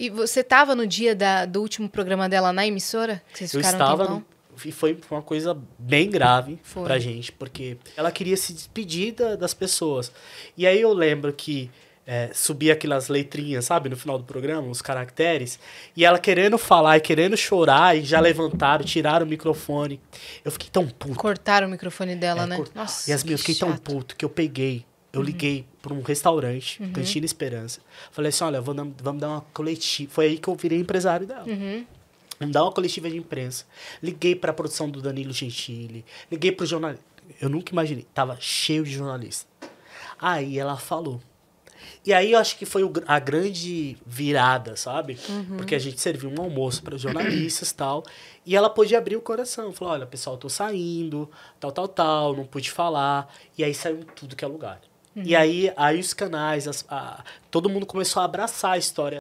E você estava no dia da, do último programa dela na emissora? Que vocês eu estava. e foi uma coisa bem grave foi. pra gente, porque ela queria se despedir da, das pessoas. E aí eu lembro que é, subia aquelas letrinhas, sabe, no final do programa, os caracteres, e ela querendo falar e querendo chorar, e já levantaram, tiraram o microfone. Eu fiquei tão puto. Cortaram o microfone dela, é, né? Nossa, e eu fiquei chato. tão puto que eu peguei eu uhum. liguei para um restaurante, uhum. Cantina Esperança. Falei assim: olha, vamos, vamos dar uma coletiva. Foi aí que eu virei empresário dela. Uhum. Vamos dar uma coletiva de imprensa. Liguei para a produção do Danilo Gentili. Liguei para o jornalista. Eu nunca imaginei. Tava cheio de jornalista. Aí ela falou. E aí eu acho que foi a grande virada, sabe? Uhum. Porque a gente serviu um almoço para os jornalistas tal. E ela pôde abrir o coração. Falou: olha, pessoal, tô saindo, tal, tal, tal, não pude falar. E aí saiu tudo que é lugar. Uhum. E aí, aí os canais, as, a, todo mundo começou a abraçar a história